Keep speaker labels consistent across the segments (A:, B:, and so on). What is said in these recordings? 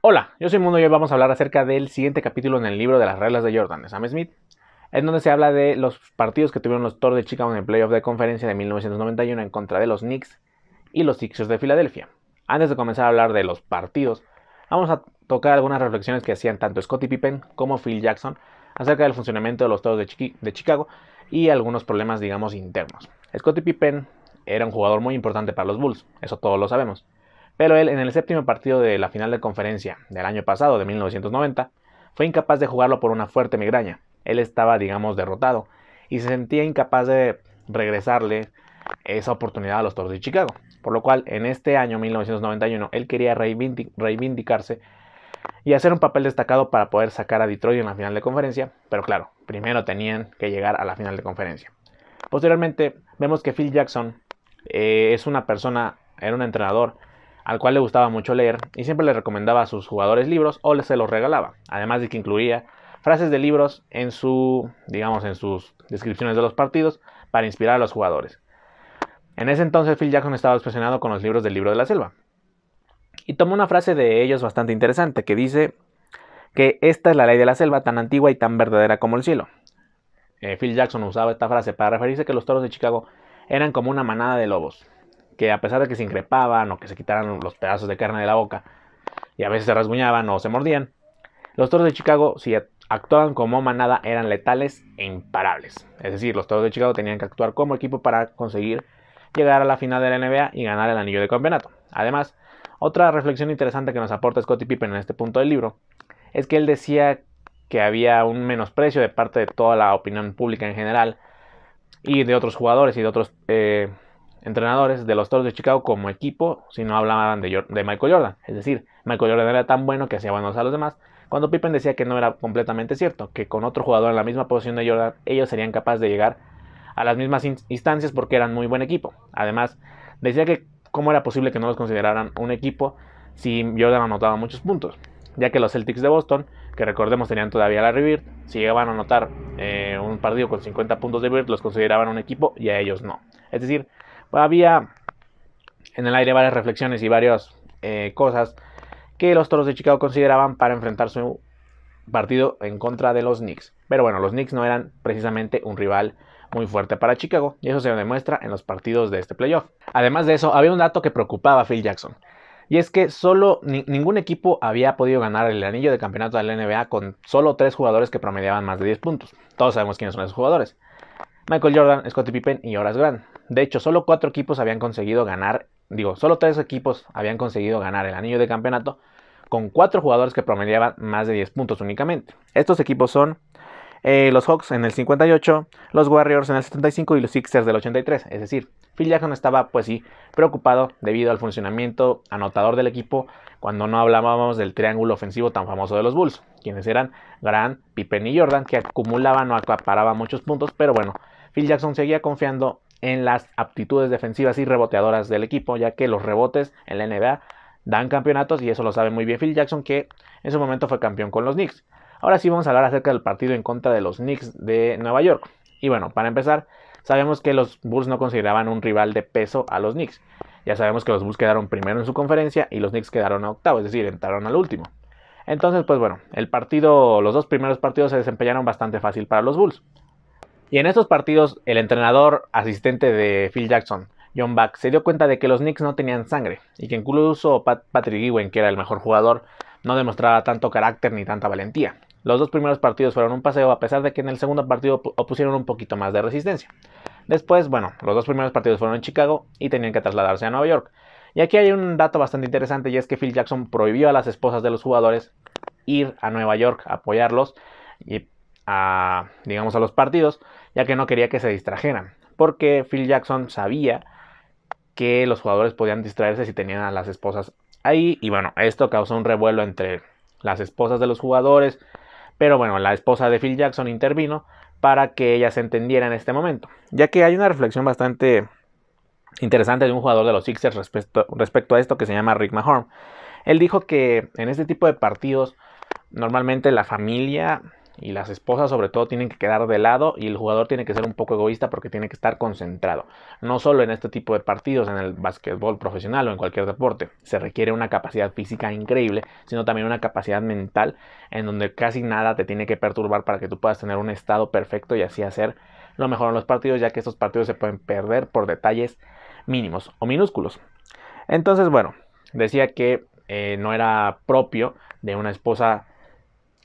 A: Hola, yo soy Mundo y hoy vamos a hablar acerca del siguiente capítulo en el libro de las reglas de Jordan de Sam Smith, en donde se habla de los partidos que tuvieron los Toros de Chicago en el playoff de conferencia de 1991 en contra de los Knicks y los Sixers de Filadelfia. Antes de comenzar a hablar de los partidos, vamos a tocar algunas reflexiones que hacían tanto Scottie Pippen como Phil Jackson acerca del funcionamiento de los Toros de, de Chicago y algunos problemas, digamos, internos. Scottie Pippen era un jugador muy importante para los Bulls, eso todos lo sabemos pero él en el séptimo partido de la final de conferencia del año pasado, de 1990, fue incapaz de jugarlo por una fuerte migraña. Él estaba, digamos, derrotado y se sentía incapaz de regresarle esa oportunidad a los Toros de Chicago. Por lo cual, en este año 1991, él quería reivindicarse y hacer un papel destacado para poder sacar a Detroit en la final de conferencia, pero claro, primero tenían que llegar a la final de conferencia. Posteriormente, vemos que Phil Jackson eh, es una persona, era un entrenador al cual le gustaba mucho leer y siempre le recomendaba a sus jugadores libros o se los regalaba, además de que incluía frases de libros en su, digamos, en sus descripciones de los partidos para inspirar a los jugadores. En ese entonces Phil Jackson estaba obsesionado con los libros del libro de la selva. Y tomó una frase de ellos bastante interesante que dice que esta es la ley de la selva tan antigua y tan verdadera como el cielo. Eh, Phil Jackson usaba esta frase para referirse que los toros de Chicago eran como una manada de lobos, que a pesar de que se increpaban o que se quitaran los pedazos de carne de la boca y a veces se rasguñaban o se mordían, los toros de Chicago, si actuaban como manada, eran letales e imparables. Es decir, los toros de Chicago tenían que actuar como equipo para conseguir llegar a la final de la NBA y ganar el anillo de campeonato. Además, otra reflexión interesante que nos aporta Scottie Pippen en este punto del libro es que él decía que había un menosprecio de parte de toda la opinión pública en general y de otros jugadores y de otros eh, entrenadores de los Toros de Chicago como equipo si no hablaban de, de, Michael Jordan. Es decir, Michael Jordan era tan bueno que hacía buenos a los demás, cuando Pippen decía que no era completamente cierto, que con otro jugador en la misma posición de Jordan ellos serían capaces de llegar a las mismas instancias porque eran muy buen equipo. Además, decía que cómo era posible que no los consideraran un equipo si Jordan anotaba muchos puntos, ya que los Celtics de Boston, que recordemos tenían todavía la Rebirth, si llegaban a anotar eh, un partido con 50 puntos de Rebirth, los consideraban un equipo y a ellos no. Es decir, había en el aire varias reflexiones y varias eh, cosas que los Toros de Chicago consideraban para enfrentar su partido en contra de los Knicks. Pero bueno, los Knicks no eran precisamente un rival muy fuerte para Chicago y eso se demuestra en los partidos de este playoff. Además de eso, había un dato que preocupaba a Phil Jackson. Y es que solo ningún equipo había podido ganar el anillo de campeonato de la NBA con solo tres jugadores que promediaban más de 10 puntos. Todos sabemos quiénes son esos jugadores. Michael Jordan, Scottie Pippen y Horace Grant. De hecho, solo cuatro equipos habían conseguido ganar, digo, solo tres equipos habían conseguido ganar el anillo de campeonato con cuatro jugadores que promediaban más de 10 puntos únicamente. Estos equipos son eh, los Hawks en el 58, los Warriors en el 75 y los Sixers del 83. Es decir, Phil Jackson estaba, pues sí, preocupado debido al funcionamiento anotador del equipo cuando no hablábamos del triángulo ofensivo tan famoso de los Bulls, quienes eran Grant, Pippen y Jordan, que acumulaban o acaparaban muchos puntos, pero bueno, Phil Jackson seguía confiando en las aptitudes defensivas y reboteadoras del equipo, ya que los rebotes en la NBA dan campeonatos y eso lo sabe muy bien Phil Jackson, que en su momento fue campeón con los Knicks. Ahora sí vamos a hablar acerca del partido en contra de los Knicks de Nueva York. Y bueno, para empezar, sabemos que los Bulls no consideraban un rival de peso a los Knicks. Ya sabemos que los Bulls quedaron primero en su conferencia y los Knicks quedaron a octavo, es decir, entraron al último. Entonces, pues bueno, el partido, los dos primeros partidos se desempeñaron bastante fácil para los Bulls. Y en estos partidos, el entrenador asistente de Phil Jackson, John Back, se dio cuenta de que los Knicks no tenían sangre y que incluso Patrick Ewing, que era el mejor jugador, no demostraba tanto carácter ni tanta valentía. Los dos primeros partidos fueron un paseo, a pesar de que en el segundo partido opusieron un poquito más de resistencia. Después, bueno, los dos primeros partidos fueron en Chicago y tenían que trasladarse a Nueva York. Y aquí hay un dato bastante interesante y es que Phil Jackson prohibió a las esposas de los jugadores ir a Nueva York a apoyarlos y digamos, a los partidos, ya que no quería que se distrajeran, porque Phil Jackson sabía que los jugadores podían distraerse si tenían a las esposas ahí, y bueno, esto causó un revuelo entre las esposas de los jugadores, pero bueno, la esposa de Phil Jackson intervino para que ella se entendiera en este momento, ya que hay una reflexión bastante interesante de un jugador de los Sixers respecto, respecto a esto que se llama Rick Mahorn. Él dijo que en este tipo de partidos normalmente la familia y las esposas sobre todo tienen que quedar de lado y el jugador tiene que ser un poco egoísta porque tiene que estar concentrado. No solo en este tipo de partidos, en el básquetbol profesional o en cualquier deporte, se requiere una capacidad física increíble, sino también una capacidad mental en donde casi nada te tiene que perturbar para que tú puedas tener un estado perfecto y así hacer lo mejor en los partidos, ya que estos partidos se pueden perder por detalles mínimos o minúsculos. Entonces, bueno, decía que eh, no era propio de una esposa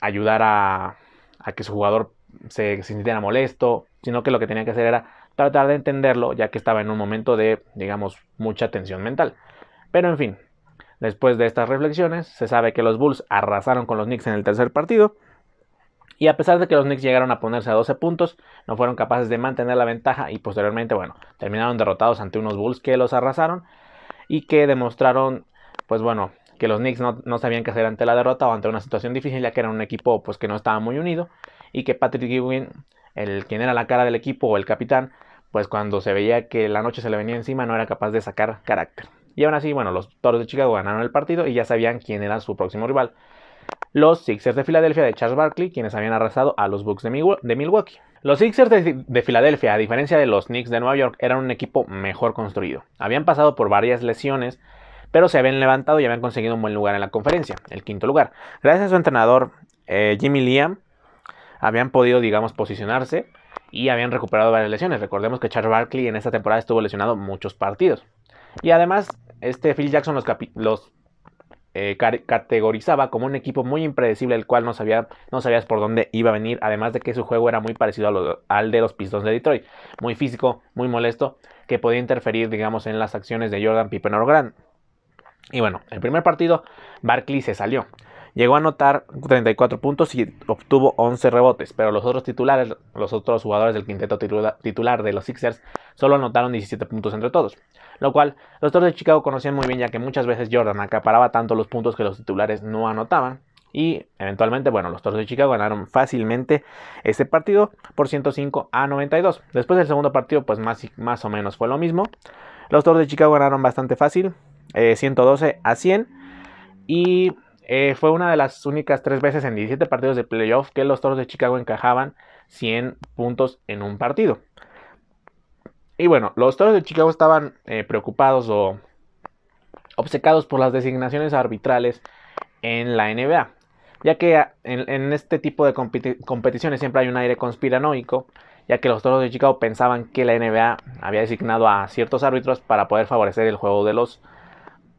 A: ayudar a a que su jugador se, sintiera molesto, sino que lo que tenía que hacer era tratar de entenderlo, ya que estaba en un momento de, digamos, mucha tensión mental. Pero en fin, después de estas reflexiones, se sabe que los Bulls arrasaron con los Knicks en el tercer partido. Y a pesar de que los Knicks llegaron a ponerse a 12 puntos, no fueron capaces de mantener la ventaja y posteriormente, bueno, terminaron derrotados ante unos Bulls que los arrasaron y que demostraron, pues bueno, que los Knicks no, sabían qué hacer ante la derrota o ante una situación difícil, ya que era un equipo pues, que no estaba muy unido y que Patrick Ewing, el quien era la cara del equipo o el capitán, pues cuando se veía que la noche se le venía encima no era capaz de sacar carácter. Y aún así, bueno, los Toros de Chicago ganaron el partido y ya sabían quién era su próximo rival. Los Sixers de Filadelfia de Charles Barkley, quienes habían arrasado a los Bucks de, Milwaukee. Los Sixers de, Filadelfia, a diferencia de los Knicks de Nueva York, eran un equipo mejor construido. Habían pasado por varias lesiones pero se habían levantado y habían conseguido un buen lugar en la conferencia, el quinto lugar. Gracias a su entrenador eh, Jimmy Liam, habían podido, digamos, posicionarse y habían recuperado varias lesiones. Recordemos que Charles Barkley en esta temporada estuvo lesionado muchos partidos. Y además, este Phil Jackson los, eh, categorizaba como un equipo muy impredecible, el cual no, sabías por dónde iba a venir, además de que su juego era muy parecido al de los Pistons de Detroit, muy físico, muy molesto, que podía interferir, digamos, en las acciones de Jordan Pippen o Grant. Y bueno, el primer partido, Barkley se salió. Llegó a anotar 34 puntos y obtuvo 11 rebotes, pero los otros titulares, los otros jugadores del quinteto titular de los Sixers, solo anotaron 17 puntos entre todos. Lo cual, los Toros de Chicago conocían muy bien ya que muchas veces Jordan acaparaba tanto los puntos que los titulares no anotaban. Y eventualmente, bueno, los Toros de Chicago ganaron fácilmente este partido por 105 a 92. Después del segundo partido, pues más, más o menos fue lo mismo. Los Toros de Chicago ganaron bastante fácil, 112 eh, a 100. Y eh, fue una de las únicas tres veces en 17 partidos de playoff que los Toros de Chicago encajaban 100 puntos en un partido. Y bueno, los Toros de Chicago estaban eh, preocupados o obcecados por las designaciones arbitrales en la NBA, ya que en, este tipo de competiciones siempre hay un aire conspiranoico, ya que los Toros de Chicago pensaban que la NBA había designado a ciertos árbitros para poder favorecer el juego de los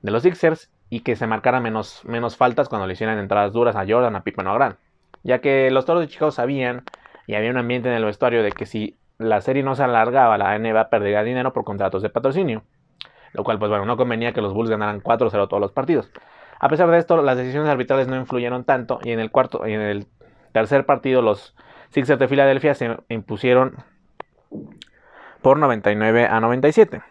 A: de los Sixers y que se marcaran menos, menos faltas cuando le hicieran entradas duras a Jordan, a Pippen o a Grant. Ya que los toros de Chicago sabían y había un ambiente en el vestuario de que si la serie no se alargaba, la NBA perdería dinero por contratos de patrocinio. Lo cual, pues bueno, no convenía que los Bulls ganaran 4-0 todos los partidos. A pesar de esto, las decisiones arbitrales no influyeron tanto y en el, cuarto, y en el tercer partido los Sixers de Filadelfia se impusieron por 99 a 97.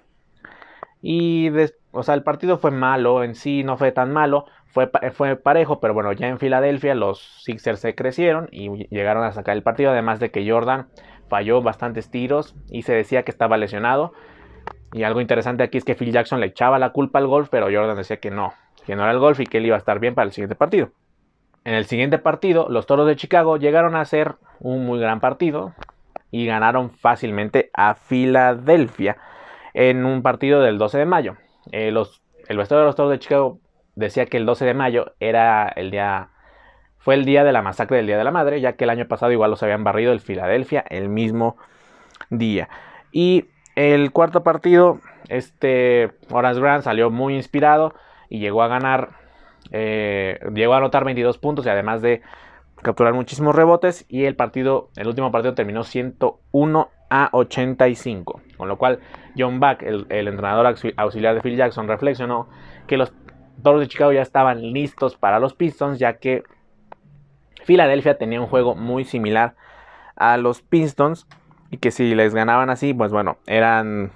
A: Y después o sea, el partido fue malo en sí, no fue tan malo, fue, fue parejo, pero bueno, ya en Filadelfia los Sixers se crecieron y llegaron a sacar el partido, además de que Jordan falló bastantes tiros y se decía que estaba lesionado. Y algo interesante aquí es que Phil Jackson le echaba la culpa al golf, pero Jordan decía que no, que no era el golf y que él iba a estar bien para el siguiente partido. En el siguiente partido, los Toros de Chicago llegaron a hacer un muy gran partido y ganaron fácilmente a Filadelfia en un partido del 12 de mayo. Eh, los, el vestuario de los Toros de Chicago decía que el 12 de mayo era el día, fue el día de la masacre del Día de la Madre, ya que el año pasado igual los habían barrido el Filadelfia el mismo día. Y el cuarto partido, este Horace Grant salió muy inspirado y llegó a ganar, eh, llegó a anotar 22 puntos y además de capturar muchísimos rebotes y el partido, el último partido terminó 101 a 85. Con lo cual, John Buck, el, entrenador auxiliar de Phil Jackson, reflexionó que los Toros de Chicago ya estaban listos para los Pistons, ya que Filadelfia tenía un juego muy similar a los Pistons y que si les ganaban así, pues bueno, eran,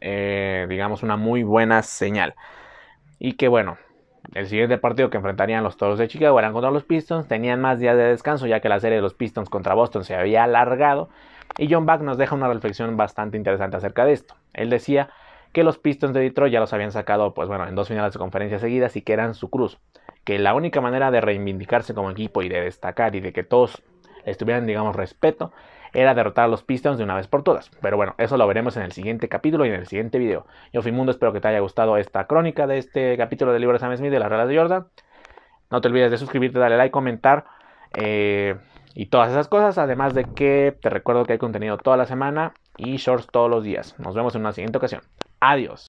A: eh, digamos, una muy buena señal. Y que bueno, el siguiente partido que enfrentarían los Toros de Chicago eran contra los Pistons. Tenían más días de descanso ya que la serie de los Pistons contra Boston se había alargado. Y John Back nos deja una reflexión bastante interesante acerca de esto. Él decía que los Pistons de Detroit ya los habían sacado, pues bueno, en dos finales de conferencia seguidas y que eran su cruz. Que la única manera de reivindicarse como equipo y de destacar y de que todos estuvieran tuvieran, digamos, respeto era derrotar a los Pistons de una vez por todas. Pero bueno, eso lo veremos en el siguiente capítulo y en el siguiente video. Yo fui Mundo, espero que te haya gustado esta crónica de este capítulo del libro de Sam Smith de las reglas de Jordan. No te olvides de suscribirte, darle like, comentar eh, y todas esas cosas. Además de que te recuerdo que hay contenido toda la semana y shorts todos los días. Nos vemos en una siguiente ocasión. Adiós.